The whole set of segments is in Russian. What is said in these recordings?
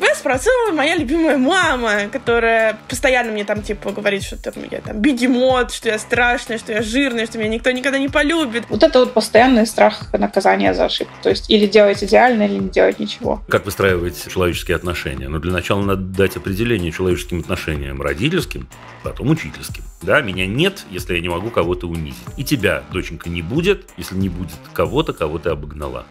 меня спровоцировала моя любимая мама, которая постоянно мне там, типа, говорит, что там, я там бегемот, что я страшная, что я жирная, что меня никто никогда не полюбит. Вот это вот постоянный страх наказания за ошибку. То есть или делать идеально, или не делать ничего. Как выстраивать человеческие отношения? Ну, для начала надо дать определение человеческим отношениям. Родительским, потом учительским. Да, меня нет, если я не могу кого-то унизить. И тебя, доченька, не будет, если не будет кого-то, кого ты обогнала.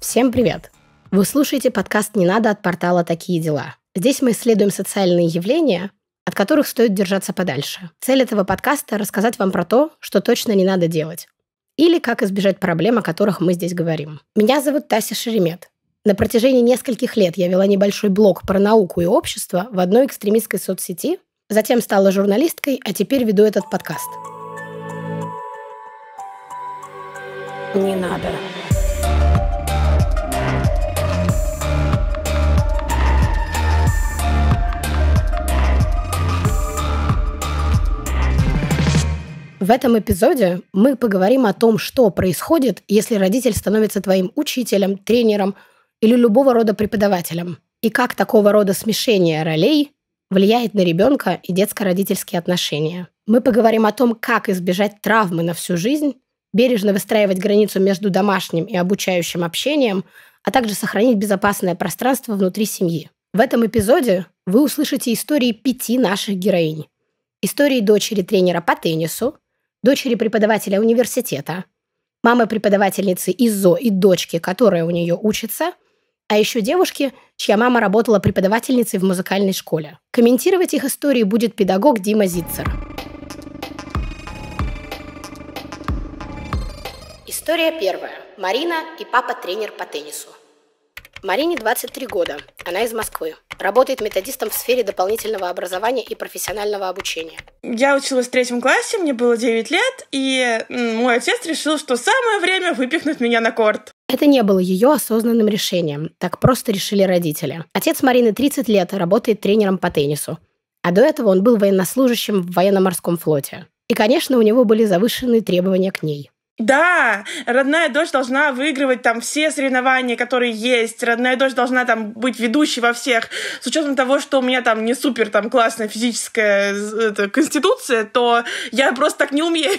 Всем привет! Вы слушаете подкаст «Не надо» от портала «Такие дела». Здесь мы исследуем социальные явления, от которых стоит держаться подальше. Цель этого подкаста – рассказать вам про то, что точно не надо делать. Или как избежать проблем, о которых мы здесь говорим. Меня зовут Тася Шеремет. На протяжении нескольких лет я вела небольшой блог про науку и общество в одной экстремистской соцсети, затем стала журналисткой, а теперь веду этот подкаст. Не надо. В этом эпизоде мы поговорим о том, что происходит, если родитель становится твоим учителем, тренером или любого рода преподавателем, и как такого рода смешение ролей влияет на ребенка и детско-родительские отношения. Мы поговорим о том, как избежать травмы на всю жизнь, бережно выстраивать границу между домашним и обучающим общением, а также сохранить безопасное пространство внутри семьи. В этом эпизоде вы услышите истории пяти наших героинь. Истории дочери тренера по теннису, дочери преподавателя университета, мамы преподавательницы ИЗО и дочки, которая у нее учится, а еще девушки, чья мама работала преподавательницей в музыкальной школе. Комментировать их истории будет педагог Дима Зитцер. История первая. Марина и папа тренер по теннису. Марине 23 года. Она из Москвы. Работает методистом в сфере дополнительного образования и профессионального обучения. Я училась в третьем классе, мне было 9 лет, и мой отец решил, что самое время выпихнуть меня на корт. Это не было ее осознанным решением. Так просто решили родители. Отец Марины 30 лет, работает тренером по теннису. А до этого он был военнослужащим в военно-морском флоте. И, конечно, у него были завышенные требования к ней. Да, родная дочь должна выигрывать там все соревнования, которые есть. Родная дочь должна там быть ведущей во всех. С учетом того, что у меня там не супер там классная физическая это, конституция, то я просто так не умею.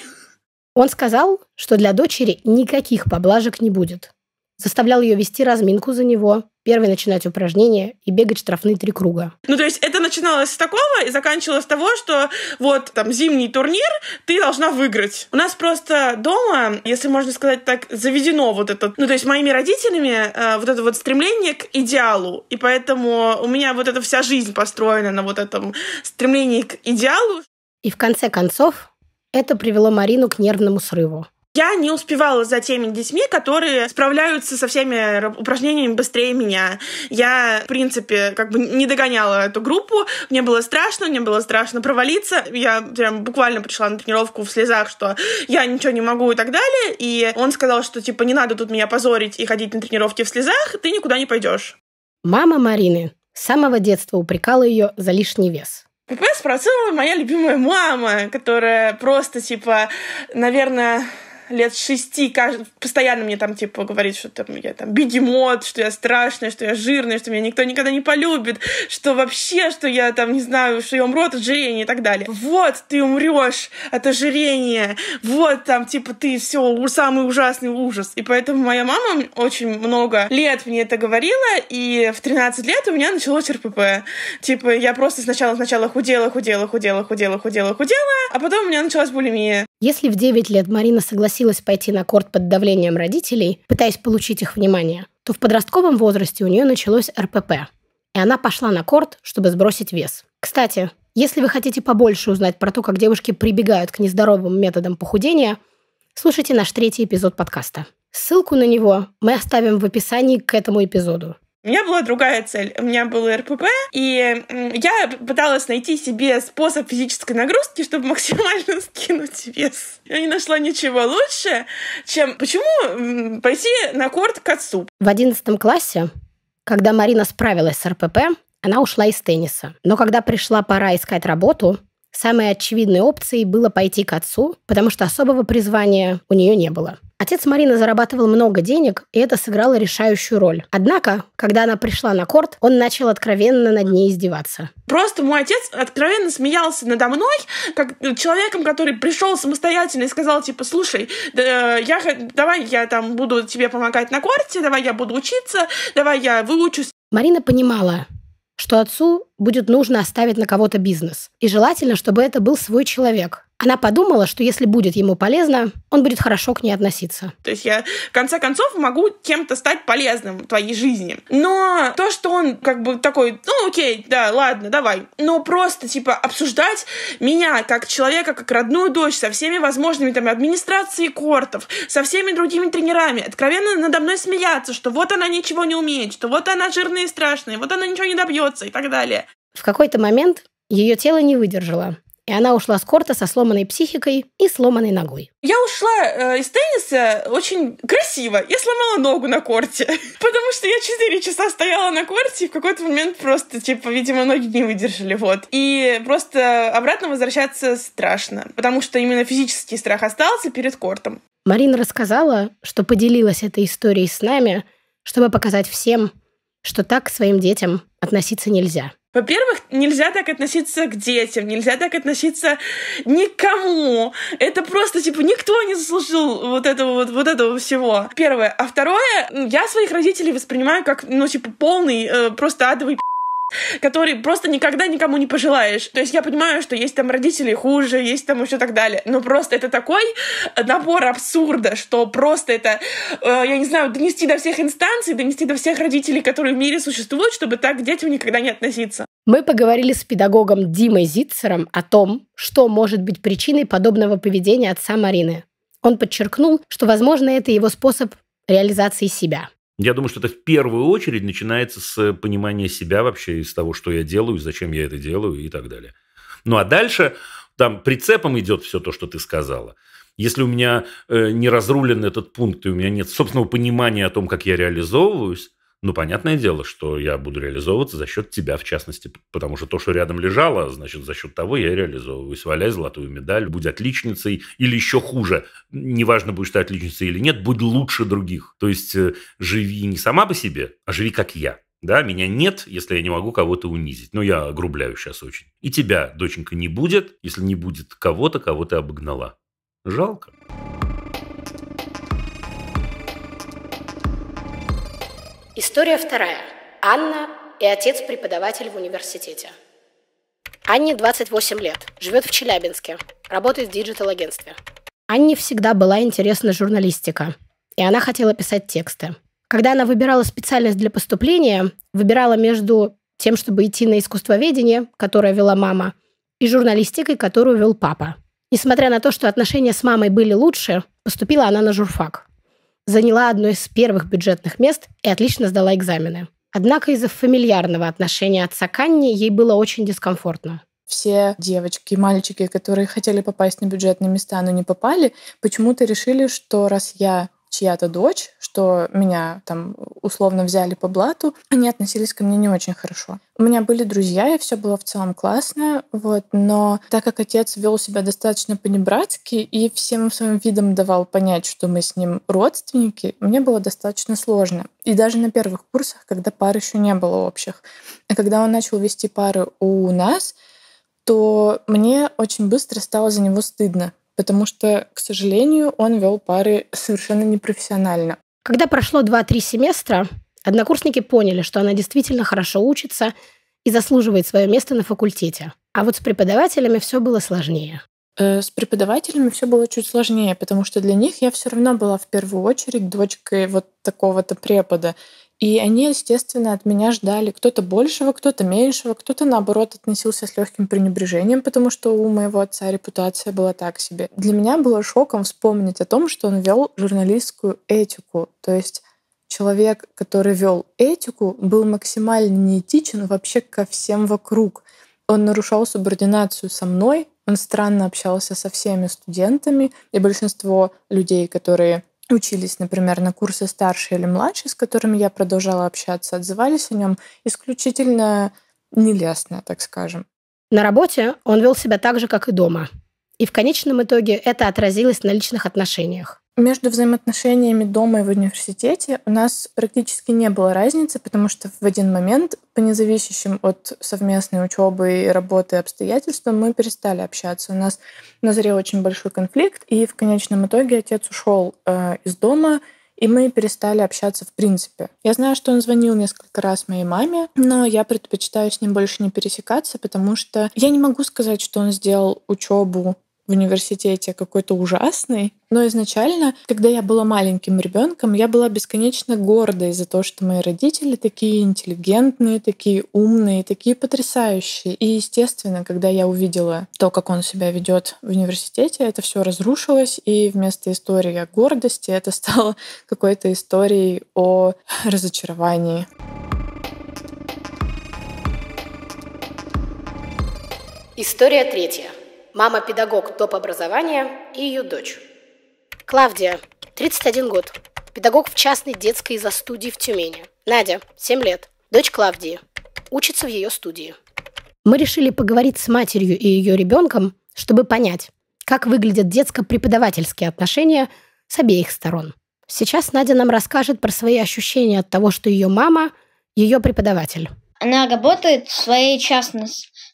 Он сказал, что для дочери никаких поблажек не будет. Заставлял ее вести разминку за него, первый начинать упражнение и бегать штрафные три круга. Ну, то есть это начиналось с такого и заканчивалось с того, что вот там зимний турнир, ты должна выиграть. У нас просто дома, если можно сказать так, заведено вот это, ну, то есть моими родителями э, вот это вот стремление к идеалу. И поэтому у меня вот эта вся жизнь построена на вот этом стремлении к идеалу. И в конце концов это привело Марину к нервному срыву. Я не успевала за теми детьми, которые справляются со всеми упражнениями быстрее меня. Я, в принципе, как бы не догоняла эту группу. Мне было страшно, мне было страшно провалиться. Я прям буквально пришла на тренировку в слезах, что я ничего не могу и так далее. И он сказал, что типа не надо тут меня позорить и ходить на тренировки в слезах, ты никуда не пойдешь. Мама Марины с самого детства упрекала ее за лишний вес. ПП спросила моя любимая мама, которая просто, типа, наверное, лет шести кажд... постоянно мне там, типа, говорит, что там, я там бегемот, что я страшная, что я жирная, что меня никто никогда не полюбит, что вообще, что я там, не знаю, что я умру от ожирения и так далее. Вот, ты умрешь от ожирения, вот там, типа, ты все, самый ужасный ужас. И поэтому моя мама очень много лет мне это говорила, и в 13 лет у меня началось РПП. Типа, я просто сначала сначала худела, худела, худела, худела, худела, худела, а потом у меня началась булимия. Если в 9 лет Марина согласилась пойти на корт под давлением родителей, пытаясь получить их внимание, то в подростковом возрасте у нее началось РПП. И она пошла на корт, чтобы сбросить вес. Кстати, если вы хотите побольше узнать про то, как девушки прибегают к нездоровым методам похудения, слушайте наш третий эпизод подкаста. Ссылку на него мы оставим в описании к этому эпизоду. У меня была другая цель. У меня было РПП, и я пыталась найти себе способ физической нагрузки, чтобы максимально скинуть вес. Я не нашла ничего лучше, чем почему пойти на корт отцу. В одиннадцатом классе, когда Марина справилась с РПП, она ушла из тенниса. Но когда пришла пора искать работу, самой очевидной опцией было пойти к отцу, потому что особого призвания у нее не было. Отец Марины зарабатывал много денег, и это сыграло решающую роль. Однако, когда она пришла на корт, он начал откровенно над ней издеваться. Просто мой отец откровенно смеялся надо мной, как человеком, который пришел самостоятельно и сказал, типа, слушай, да, я, давай я там буду тебе помогать на корте, давай я буду учиться, давай я выучусь. Марина понимала, что отцу будет нужно оставить на кого-то бизнес. И желательно, чтобы это был свой человек, она подумала, что если будет ему полезно, он будет хорошо к ней относиться. То есть я, в конце концов, могу кем-то стать полезным в твоей жизни. Но то, что он как бы такой, ну окей, да, ладно, давай. Но просто, типа, обсуждать меня как человека, как родную дочь, со всеми возможными там администрацией кортов, со всеми другими тренерами, откровенно надо мной смеяться, что вот она ничего не умеет, что вот она жирная и страшная, вот она ничего не добьется и так далее. В какой-то момент ее тело не выдержало. И она ушла с корта со сломанной психикой и сломанной ногой. Я ушла э, из тенниса очень красиво. Я сломала ногу на корте, потому что я 4 часа стояла на корте, и в какой-то момент просто, типа, видимо, ноги не выдержали, вот. И просто обратно возвращаться страшно, потому что именно физический страх остался перед кортом. Марина рассказала, что поделилась этой историей с нами, чтобы показать всем, что так к своим детям относиться нельзя. Во-первых, нельзя так относиться к детям, нельзя так относиться никому. Это просто, типа, никто не заслужил вот этого вот, вот этого всего. Первое. А второе, я своих родителей воспринимаю как, ну, типа, полный, э, просто адовый который просто никогда никому не пожелаешь. То есть я понимаю, что есть там родители хуже, есть там еще так далее, но просто это такой набор абсурда, что просто это, э, я не знаю, донести до всех инстанций, донести до всех родителей, которые в мире существуют, чтобы так к детям никогда не относиться. Мы поговорили с педагогом Димой Зитцером о том, что может быть причиной подобного поведения отца Марины. Он подчеркнул, что, возможно, это его способ реализации себя. Я думаю, что это в первую очередь начинается с понимания себя вообще, из того, что я делаю, зачем я это делаю и так далее. Ну а дальше там прицепом идет все то, что ты сказала. Если у меня э, не разрулен этот пункт, и у меня нет собственного понимания о том, как я реализовываюсь, ну, понятное дело, что я буду реализовываться за счет тебя, в частности, потому что то, что рядом лежало, значит, за счет того я реализовываюсь. Валяй золотую медаль, будь отличницей или еще хуже. Неважно, будешь ты отличницей или нет, будь лучше других. То есть э, живи не сама по себе, а живи как я. Да, меня нет, если я не могу кого-то унизить. Но ну, я огрубляю сейчас очень. И тебя, доченька, не будет, если не будет кого-то, кого ты обогнала. Жалко. История вторая. Анна и отец-преподаватель в университете. Анне 28 лет, живет в Челябинске, работает в диджитал-агентстве. Анне всегда была интересна журналистика, и она хотела писать тексты. Когда она выбирала специальность для поступления, выбирала между тем, чтобы идти на искусствоведение, которое вела мама, и журналистикой, которую вел папа. Несмотря на то, что отношения с мамой были лучше, поступила она на журфак заняла одно из первых бюджетных мест и отлично сдала экзамены. Однако из-за фамильярного отношения отца к Анне ей было очень дискомфортно все девочки и мальчики, которые хотели попасть на бюджетные места, но не попали, почему-то решили, что раз я чья-то дочь, что меня там условно взяли по блату, они относились ко мне не очень хорошо. У меня были друзья, и все было в целом классно, вот, но так как отец вел себя достаточно понебратски и всем своим видом давал понять, что мы с ним родственники, мне было достаточно сложно. И даже на первых курсах, когда пар еще не было общих. А когда он начал вести пары у нас, то мне очень быстро стало за него стыдно, потому что, к сожалению, он вел пары совершенно непрофессионально. Когда прошло 2-3 семестра, однокурсники поняли, что она действительно хорошо учится и заслуживает свое место на факультете. А вот с преподавателями все было сложнее. Э, с преподавателями все было чуть сложнее, потому что для них я все равно была в первую очередь дочкой вот такого-то препода. И они, естественно, от меня ждали кто-то большего, кто-то меньшего, кто-то, наоборот, относился с легким пренебрежением, потому что у моего отца репутация была так себе. Для меня было шоком вспомнить о том, что он вел журналистскую этику. То есть человек, который вел этику, был максимально неэтичен вообще ко всем вокруг. Он нарушал субординацию со мной, он странно общался со всеми студентами, и большинство людей, которые учились, например, на курсы старшие или младшие, с которыми я продолжала общаться, отзывались о нем исключительно нелестно, так скажем. На работе он вел себя так же, как и дома. И в конечном итоге это отразилось на личных отношениях. Между взаимоотношениями дома и в университете у нас практически не было разницы, потому что в один момент, по независящим от совместной учебы и работы обстоятельствам, мы перестали общаться. У нас назрел очень большой конфликт, и в конечном итоге отец ушел э, из дома, и мы перестали общаться в принципе. Я знаю, что он звонил несколько раз моей маме, но я предпочитаю с ним больше не пересекаться, потому что я не могу сказать, что он сделал учебу в университете какой-то ужасный. Но изначально, когда я была маленьким ребенком, я была бесконечно гордой за то, что мои родители такие интеллигентные, такие умные, такие потрясающие. И, естественно, когда я увидела то, как он себя ведет в университете, это все разрушилось, и вместо истории о гордости это стало какой-то историей о разочаровании. История третья. Мама педагог топ образования и ее дочь. Клавдия, 31 год. Педагог в частной детской из-за студии в Тюмени. Надя, 7 лет. Дочь Клавдии. Учится в ее студии. Мы решили поговорить с матерью и ее ребенком, чтобы понять, как выглядят детско-преподавательские отношения с обеих сторон. Сейчас Надя нам расскажет про свои ощущения от того, что ее мама – ее преподаватель. Она работает в своей частной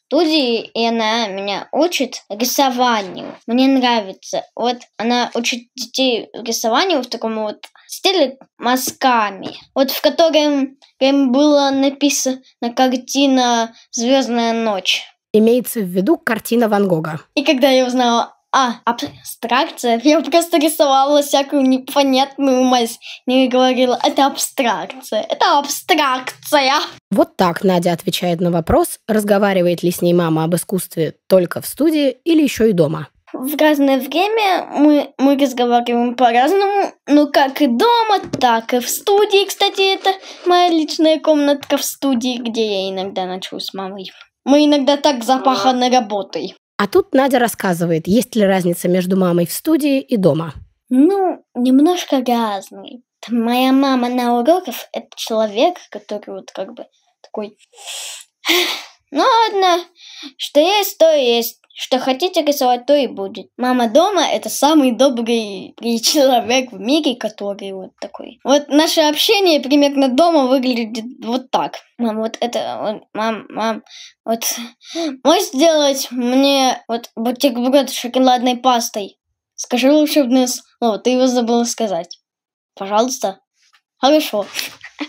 студии, и она меня учит рисованию. Мне нравится. Вот она учит детей рисованию в таком вот стиле мазками. Вот в котором, им была написана картина «Звездная ночь». Имеется в виду картина Ван Гога. И когда я узнала а, абстракция. Я просто рисовала всякую непонятную мазь. Не ну говорила, это абстракция. Это абстракция. Вот так Надя отвечает на вопрос, разговаривает ли с ней мама об искусстве только в студии или еще и дома. В разное время мы, мы разговариваем по-разному, ну как и дома, так и в студии. Кстати, это моя личная комнатка в студии, где я иногда ночую с мамой. Мы иногда так запаханы работой. А тут Надя рассказывает, есть ли разница между мамой в студии и дома. Ну, немножко разный. моя мама на уроках – это человек, который вот как бы такой... Ну, ладно, что есть, то есть. Что хотите рисовать, то и будет. Мама дома – это самый добрый человек в мире, который вот такой. Вот наше общение примерно дома выглядит вот так. Мам, вот это, вот, мам, мам, вот, можешь сделать мне вот бутерброд с шоколадной пастой? Скажи волшебное слово, ты его забыла сказать. Пожалуйста. Хорошо.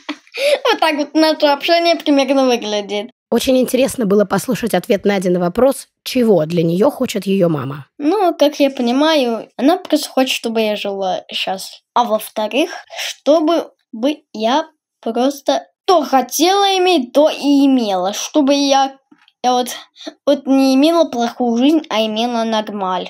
Вот так вот наше общение примерно выглядит. Очень интересно было послушать ответ Нади на вопрос, чего для нее хочет ее мама. Ну, как я понимаю, она просто хочет, чтобы я жила сейчас. А во-вторых, чтобы бы я просто то хотела иметь, то и имела. Чтобы я, я вот, вот не имела плохую жизнь, а имела нормаль.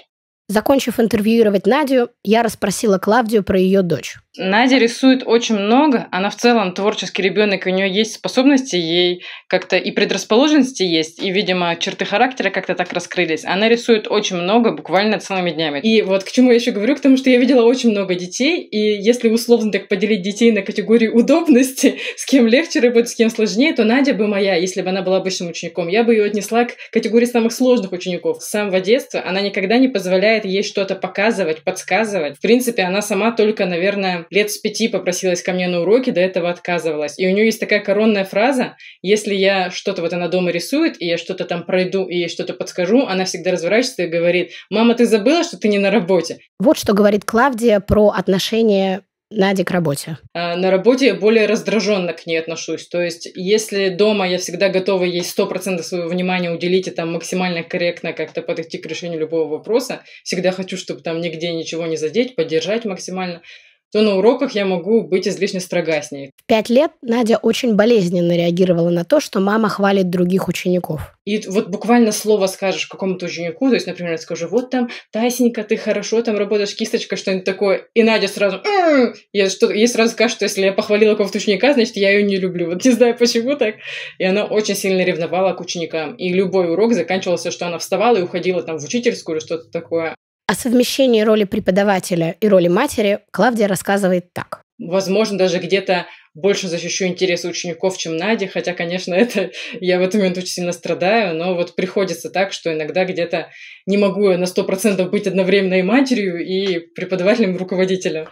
Закончив интервьюировать Надю, я расспросила Клавдию про ее дочь. Надя рисует очень много, она в целом творческий ребенок, у нее есть способности, ей как-то и предрасположенности есть, и, видимо, черты характера как-то так раскрылись. Она рисует очень много, буквально целыми днями. И вот к чему я еще говорю, к тому, что я видела очень много детей, и если условно так поделить детей на категории удобности, с кем легче работать, с кем сложнее, то Надя бы моя, если бы она была обычным учеником, я бы ее отнесла к категории самых сложных учеников. С самого детства она никогда не позволяет ей что-то показывать, подсказывать. В принципе, она сама только, наверное, лет с пяти попросилась ко мне на уроки, до этого отказывалась. И у нее есть такая коронная фраза, если я что-то, вот она дома рисует, и я что-то там пройду, и ей что-то подскажу, она всегда разворачивается и говорит, мама, ты забыла, что ты не на работе? Вот что говорит Клавдия про отношение Нади к работе? А, на работе я более раздраженно к ней отношусь. То есть, если дома я всегда готова ей сто процентов своего внимания уделить и там максимально корректно как-то подойти к решению любого вопроса, всегда хочу, чтобы там нигде ничего не задеть, поддержать максимально, то на уроках я могу быть излишне строга с ней. В пять лет Надя очень болезненно реагировала на то, что мама хвалит других учеников. И вот буквально слово скажешь какому-то ученику, то есть, например, я скажу, вот там, Тасенька, ты хорошо там работаешь кисточкой, что-нибудь такое, и Надя сразу, «М-м-м». я, что, ей сразу скажет, что если я похвалила какого-то ученика, значит, я ее не люблю. Вот не знаю, почему так. И она очень сильно ревновала к ученикам. И любой урок заканчивался, что она вставала и уходила там в учительскую или что-то такое. О совмещении роли преподавателя и роли матери Клавдия рассказывает так. Возможно, даже где-то больше защищу интересы учеников, чем Надя, хотя, конечно, это я в этот момент очень сильно страдаю, но вот приходится так, что иногда где-то не могу на сто процентов быть одновременно и матерью, и преподавателем, и руководителем.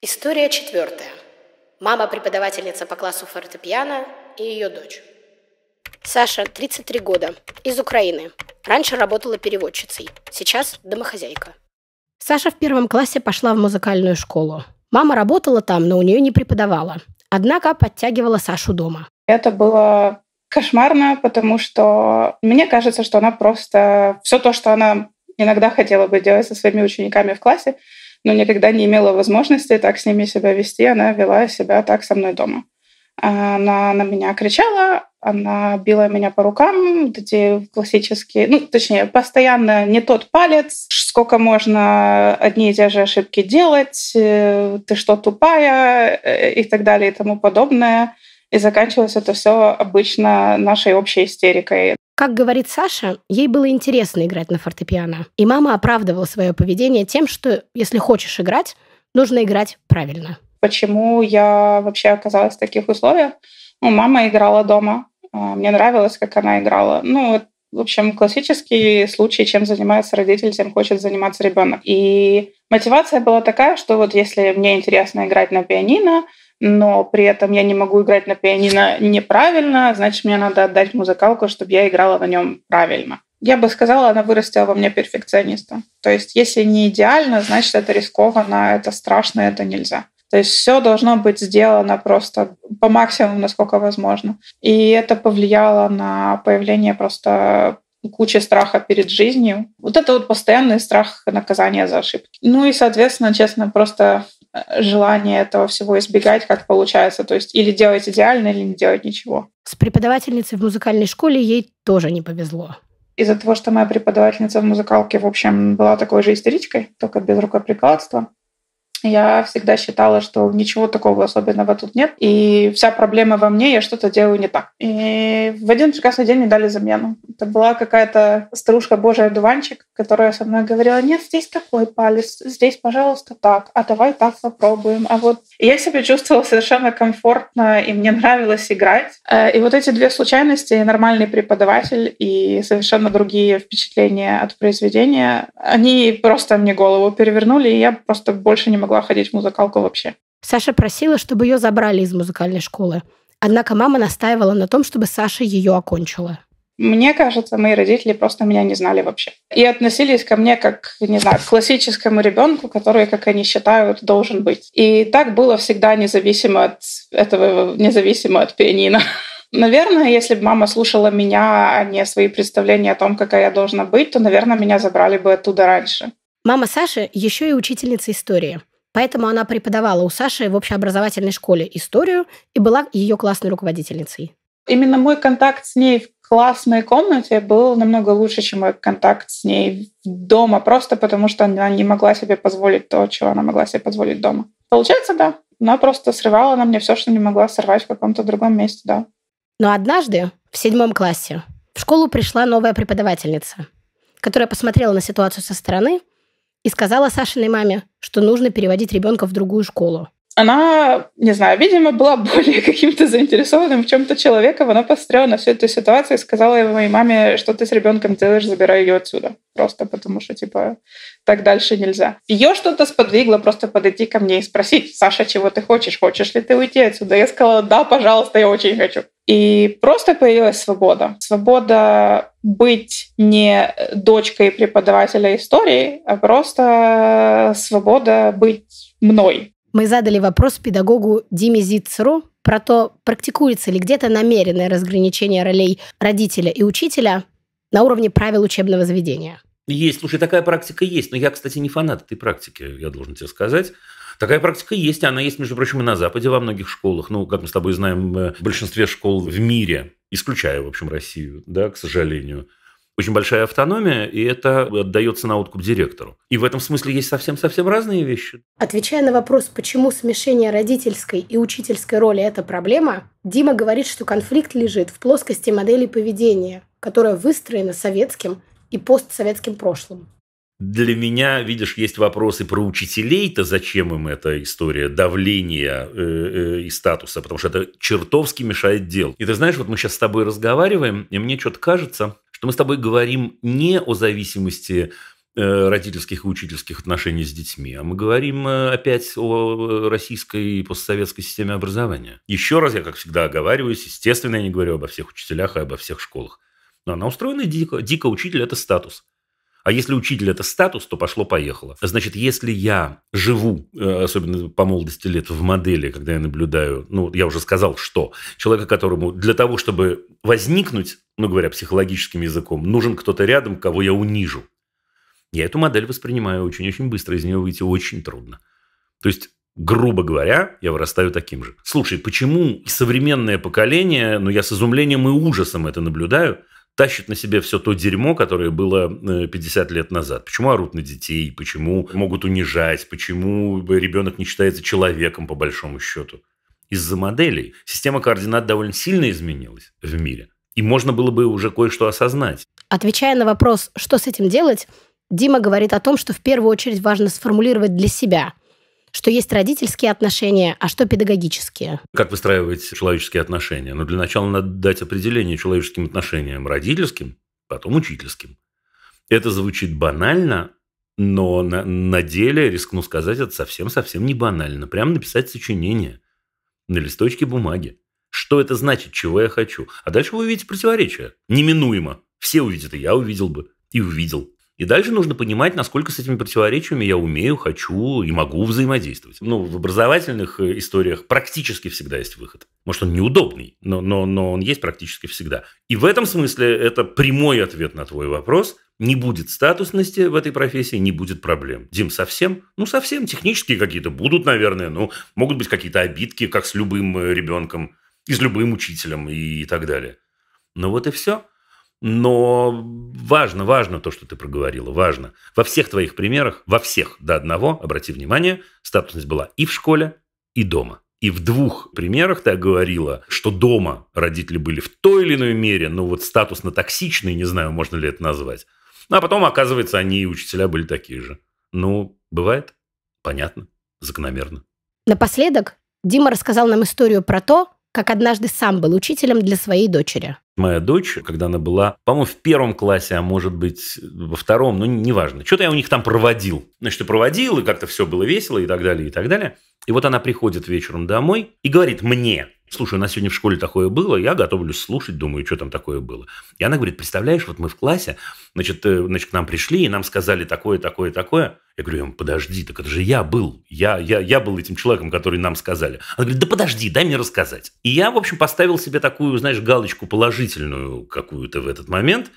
История четвертая. Мама-преподавательница по классу фортепиано и ее дочь. Саша, 33 года, из Украины. Раньше работала переводчицей, сейчас домохозяйка. Саша в первом классе пошла в музыкальную школу. Мама работала там, но у нее не преподавала. Однако подтягивала Сашу дома. Это было кошмарно, потому что мне кажется, что она просто... Все то, что она иногда хотела бы делать со своими учениками в классе, но никогда не имела возможности так с ними себя вести, она вела себя так со мной дома. А, она на меня кричала, она била меня по рукам, эти классические, ну, точнее, постоянно не тот палец, сколько можно одни и те же ошибки делать, э, ты что, тупая э, и так далее и тому подобное. И заканчивалось это все обычно нашей общей истерикой. Как говорит Саша, ей было интересно играть на фортепиано. И мама оправдывала свое поведение тем, что если хочешь играть, нужно играть правильно почему я вообще оказалась в таких условиях. Ну, мама играла дома, а, мне нравилось, как она играла. Ну, в общем, классический случай, чем занимается родитель, тем хочет заниматься ребенок. И мотивация была такая, что вот если мне интересно играть на пианино, но при этом я не могу играть на пианино неправильно, значит, мне надо отдать музыкалку, чтобы я играла на нем правильно. Я бы сказала, она вырастила во мне перфекциониста. То есть, если не идеально, значит, это рискованно, это страшно, это нельзя. То есть все должно быть сделано просто по максимуму, насколько возможно. И это повлияло на появление просто куча страха перед жизнью. Вот это вот постоянный страх наказания за ошибки. Ну и, соответственно, честно, просто э, желание этого всего избегать, как получается. То есть или делать идеально, или не делать ничего. С преподавательницей в музыкальной школе ей тоже не повезло. Из-за того, что моя преподавательница в музыкалке, в общем, была такой же истеричкой, только без рукоприкладства, я всегда считала, что ничего такого особенного тут нет, и вся проблема во мне, я что-то делаю не так. И в один прекрасный день мне дали замену. Это была какая-то старушка Божий одуванчик, которая со мной говорила, нет, здесь такой палец, здесь, пожалуйста, так, а давай так попробуем. А вот и я себя чувствовала совершенно комфортно, и мне нравилось играть. Э, и вот эти две случайности, нормальный преподаватель и совершенно другие впечатления от произведения, они просто мне голову перевернули, и я просто больше не могла могла ходить в музыкалку вообще. Саша просила, чтобы ее забрали из музыкальной школы. Однако мама настаивала на том, чтобы Саша ее окончила. Мне кажется, мои родители просто меня не знали вообще. И относились ко мне как, не знаю, к классическому ребенку, который, как они считают, должен быть. И так было всегда независимо от этого, независимо от пианино. Наверное, если бы мама слушала меня, а не свои представления о том, какая я должна быть, то, наверное, меня забрали бы оттуда раньше. Мама Саши еще и учительница истории – Поэтому она преподавала у Саши в общеобразовательной школе историю и была ее классной руководительницей. Именно мой контакт с ней в классной комнате был намного лучше, чем мой контакт с ней дома, просто потому что она не могла себе позволить то, чего она могла себе позволить дома. Получается, да. Она просто срывала на мне все, что не могла сорвать в каком-то другом месте, да. Но однажды, в седьмом классе, в школу пришла новая преподавательница, которая посмотрела на ситуацию со стороны – и сказала Сашиной маме, что нужно переводить ребенка в другую школу. Она, не знаю, видимо, была более каким-то заинтересованным в чем-то человеком. Она посмотрела на всю эту ситуацию и сказала моей маме, что ты с ребенком делаешь, забирай ее отсюда. Просто потому что, типа, так дальше нельзя. Ее что-то сподвигло просто подойти ко мне и спросить, Саша, чего ты хочешь? Хочешь ли ты уйти отсюда? Я сказала, да, пожалуйста, я очень хочу. И просто появилась свобода. Свобода быть не э, дочкой преподавателя истории, а просто э, свобода быть мной. Мы задали вопрос педагогу Диме Зицеру про то, практикуется ли где-то намеренное разграничение ролей родителя и учителя на уровне правил учебного заведения. Есть, слушай, такая практика есть, но я, кстати, не фанат этой практики, я должен тебе сказать. Такая практика есть, она есть, между прочим, и на Западе во многих школах. Ну, как мы с тобой знаем, э, в большинстве школ в мире исключая, в общем, Россию, да, к сожалению. Очень большая автономия, и это отдается на откуп директору. И в этом смысле есть совсем-совсем разные вещи. Отвечая на вопрос, почему смешение родительской и учительской роли – это проблема, Дима говорит, что конфликт лежит в плоскости модели поведения, которая выстроена советским и постсоветским прошлым для меня, видишь, есть вопросы про учителей-то, зачем им эта история давления э, э, и статуса, потому что это чертовски мешает дел. И ты знаешь, вот мы сейчас с тобой разговариваем, и мне что-то кажется, что мы с тобой говорим не о зависимости э, родительских и учительских отношений с детьми, а мы говорим э, опять о э, российской и постсоветской системе образования. Еще раз я, как всегда, оговариваюсь, естественно, я не говорю обо всех учителях и обо всех школах. Но она устроена дико. Дико учитель – это статус. А если учитель – это статус, то пошло-поехало. Значит, если я живу, э, особенно по молодости лет, в модели, когда я наблюдаю, ну, я уже сказал, что человека, которому для того, чтобы возникнуть, ну, говоря психологическим языком, нужен кто-то рядом, кого я унижу. Я эту модель воспринимаю очень-очень быстро, из нее выйти очень трудно. То есть грубо говоря, я вырастаю таким же. Слушай, почему современное поколение, ну я с изумлением и ужасом это наблюдаю, тащат на себе все то дерьмо, которое было 50 э, лет назад. Почему орут на детей, почему могут унижать, почему ребенок не считается человеком, по большому счету. Из-за моделей система координат довольно сильно изменилась в мире. И можно было бы уже кое-что осознать. Отвечая на вопрос, что с этим делать, Дима говорит о том, что в первую очередь важно сформулировать для себя – что есть родительские отношения, а что педагогические. Как выстраивать человеческие отношения? Ну, для начала надо дать определение человеческим отношениям. Родительским, потом учительским. Это звучит банально, но на, на деле, рискну сказать, это совсем-совсем не банально. Прям написать сочинение на листочке бумаги. Что это значит, чего я хочу? А дальше вы увидите противоречия. Неминуемо. Все увидят, и я увидел бы, и увидел. И дальше нужно понимать, насколько с этими противоречиями я умею, хочу и могу взаимодействовать. Ну, в образовательных э, историях практически всегда есть выход. Может, он неудобный, но, но, но он есть практически всегда. И в этом смысле это прямой ответ на твой вопрос. Не будет статусности в этой профессии, не будет проблем. Дим, совсем? Ну, совсем. Технические какие-то будут, наверное. Ну, могут быть какие-то обидки, как с любым э, ребенком, и с любым учителем, и так далее. Но ну, вот и все. Но важно, важно то, что ты проговорила, важно. Во всех твоих примерах, во всех до одного, обрати внимание, статусность была и в школе, и дома. И в двух примерах ты говорила, что дома родители были в той или иной мере, ну вот статусно токсичный, не знаю, можно ли это назвать. Ну, а потом, оказывается, они и учителя были такие же. Ну, бывает. Понятно. Закономерно. Напоследок Дима рассказал нам историю про то, как однажды сам был учителем для своей дочери. Моя дочь, когда она была, по-моему, в первом классе, а может быть, во втором, ну, неважно. Что-то я у них там проводил. Значит, проводил, и как-то все было весело, и так далее, и так далее. И вот она приходит вечером домой и говорит мне, слушай, у нас сегодня в школе такое было, я готовлюсь слушать, думаю, что там такое было. И она говорит, представляешь, вот мы в классе, значит, э, значит к нам пришли, и нам сказали такое, такое, такое. Я говорю, подожди, так это же я был, я, я, я был этим человеком, который нам сказали. Она говорит, да подожди, дай мне рассказать. И я, в общем, поставил себе такую, знаешь, галочку положительную какую-то в этот момент,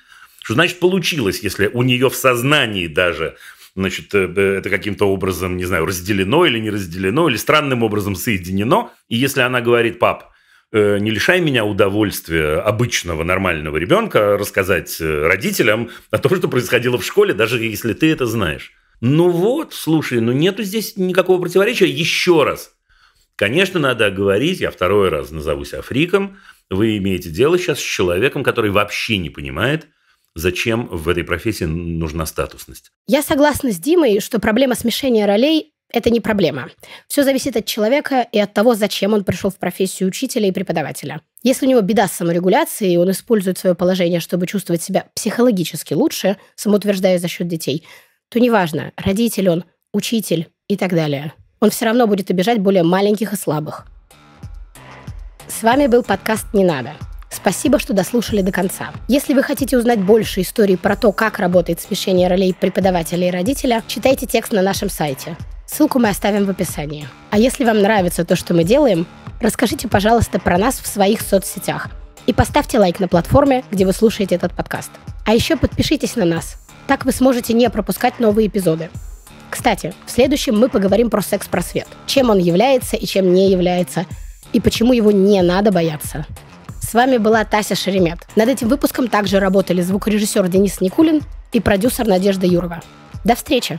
что, значит, получилось, если у нее в сознании даже значит, э, это каким-то образом, не знаю, разделено или не разделено, или странным образом соединено. И если она говорит, пап, э, не лишай меня удовольствия обычного нормального ребенка рассказать э, родителям о том, что происходило в школе, даже если ты это знаешь. Ну вот, слушай, ну нету здесь никакого противоречия. Еще раз, конечно, надо говорить, я второй раз назовусь Африком, вы имеете дело сейчас с человеком, который вообще не понимает, Зачем в этой профессии нужна статусность? Я согласна с Димой, что проблема смешения ролей это не проблема. Все зависит от человека и от того, зачем он пришел в профессию учителя и преподавателя. Если у него беда с саморегуляцией, и он использует свое положение, чтобы чувствовать себя психологически лучше, самоутверждая за счет детей, то неважно, родитель он, учитель и так далее. Он все равно будет обижать более маленьких и слабых. С вами был подкаст «Не надо». Спасибо, что дослушали до конца. Если вы хотите узнать больше истории про то, как работает смешение ролей преподавателя и родителя, читайте текст на нашем сайте. Ссылку мы оставим в описании. А если вам нравится то, что мы делаем, расскажите, пожалуйста, про нас в своих соцсетях и поставьте лайк на платформе, где вы слушаете этот подкаст. А еще подпишитесь на нас. Так вы сможете не пропускать новые эпизоды. Кстати, в следующем мы поговорим про секс-просвет. Чем он является и чем не является, и почему его не надо бояться. С вами была Тася Шеремет. Над этим выпуском также работали звукорежиссер Денис Никулин и продюсер Надежда Юрова. До встречи!